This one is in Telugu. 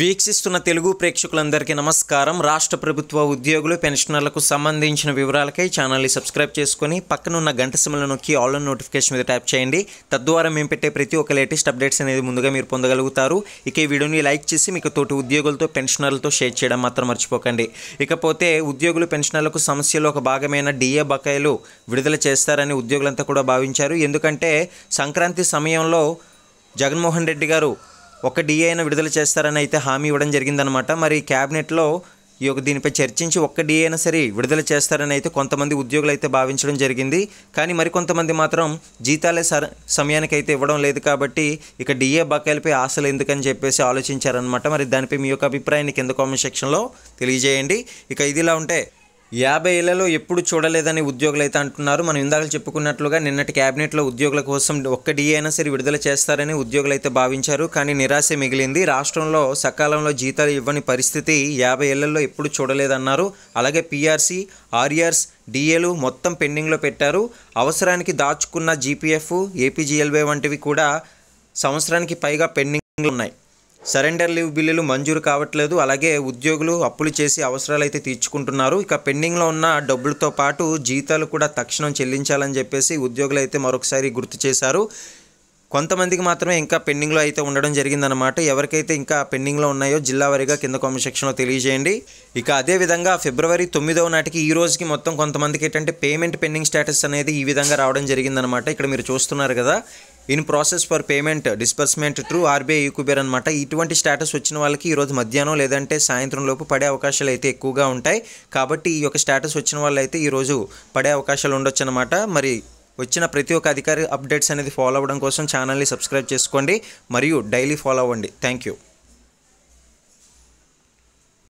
వీక్షిస్తున్న తెలుగు ప్రేక్షకులందరికీ నమస్కారం రాష్ట్ర ప్రభుత్వ ఉద్యోగులు పెన్షనర్లకు సంబంధించిన వివరాలకై ఛానల్ని సబ్స్క్రైబ్ చేసుకుని పక్కనున్న గంట సిమ్మలు నొక్కి ఆల్ నోటిఫికేషన్ మీద ట్యాప్ చేయండి తద్వారా మేము పెట్టే ప్రతి ఒక్క లేటెస్ట్ అప్డేట్స్ అనేది ముందుగా మీరు పొందగలుగుతారు ఇక ఈ వీడియోని లైక్ చేసి మీకు తోటి ఉద్యోగులతో పెన్షనర్లతో షేర్ చేయడం మాత్రం మర్చిపోకండి ఇకపోతే ఉద్యోగులు పెన్షనర్లకు సమస్యలో ఒక భాగమైన డిఏ బకాయిలు విడుదల చేస్తారని ఉద్యోగులంతా కూడా భావించారు ఎందుకంటే సంక్రాంతి సమయంలో జగన్మోహన్ రెడ్డి గారు ఒక డిఏ అయినా విడుదల చేస్తారని అయితే హామీ ఇవ్వడం జరిగిందనమాట మరి క్యాబినెట్లో ఈ యొక్క దీనిపై చర్చించి ఒక్క డి అయినా సరే విడుదల చేస్తారని అయితే కొంతమంది ఉద్యోగులు అయితే భావించడం జరిగింది కానీ మరికొంతమంది మాత్రం జీతాలే సర సమయానికి అయితే ఇవ్వడం లేదు కాబట్టి ఇక డిఏ బకాయిలపై ఆశలు ఎందుకని చెప్పేసి ఆలోచించారనమాట మరి దానిపై మీ యొక్క అభిప్రాయాన్ని కింద కామెంట్ సెక్షన్లో తెలియజేయండి ఇక ఇదిలా ఉంటే యాభై ఏళ్లలో ఎప్పుడు చూడలేదని ఉద్యోగులు అయితే అంటున్నారు మనం ఇందాక చెప్పుకున్నట్లుగా నిన్నటి క్యాబినెట్లో ఉద్యోగుల కోసం ఒక్క డీఏ అయినా సరే విడుదల చేస్తారని ఉద్యోగులు అయితే భావించారు కానీ నిరాశ మిగిలింది రాష్ట్రంలో సకాలంలో జీతాలు ఇవ్వని పరిస్థితి యాభై ఏళ్లలో ఎప్పుడు చూడలేదన్నారు అలాగే పీఆర్సీ ఆర్యర్స్ డిఏలు మొత్తం పెండింగ్లో పెట్టారు అవసరానికి దాచుకున్న జీపీఎఫ్ ఏపీజీఎల్వే వంటివి కూడా సంవత్సరానికి పైగా పెండింగ్లు ఉన్నాయి సరెండర్ లీవ్ బిల్లులు మంజూరు కావట్లేదు అలాగే ఉద్యోగులు అప్పులు చేసి అవసరాలు అయితే తీర్చుకుంటున్నారు ఇక పెండింగ్లో ఉన్న డబ్బులతో పాటు జీతాలు కూడా తక్షణం చెల్లించాలని చెప్పేసి ఉద్యోగులు అయితే మరొకసారి గుర్తు చేశారు కొంతమందికి మాత్రమే ఇంకా పెండింగ్లో అయితే ఉండడం జరిగిందనమాట ఎవరికైతే ఇంకా పెండింగ్లో ఉన్నాయో జిల్లా వారీగా కింద కొమ్మ సెక్షన్లో తెలియజేయండి ఇక అదేవిధంగా ఫిబ్రవరి తొమ్మిదవ నాటికి ఈ రోజుకి మొత్తం కొంతమందికి ఏంటంటే పేమెంట్ పెండింగ్ స్టేటస్ అనేది ఈ విధంగా రావడం జరిగిందనమాట ఇక్కడ మీరు చూస్తున్నారు కదా in process for payment disbursement through RBI eKuber అనమాట ఇటువంటి స్టేటస్ వచ్చిన వాళ్ళకి ఈరోజు మధ్యాహ్నం లేదంటే సాయంత్రం లోపు పడే అవకాశాలు అయితే ఎక్కువగా ఉంటాయి కాబట్టి ఈ యొక్క స్టేటస్ వచ్చిన వాళ్ళైతే ఈరోజు పడే అవకాశాలు ఉండొచ్చు అనమాట మరి వచ్చిన ప్రతి ఒక్క అధికారి అప్డేట్స్ అనేది ఫాలో అవ్వడం కోసం ఛానల్ని సబ్స్క్రైబ్ చేసుకోండి మరియు డైలీ ఫాలో అవ్వండి థ్యాంక్ యూ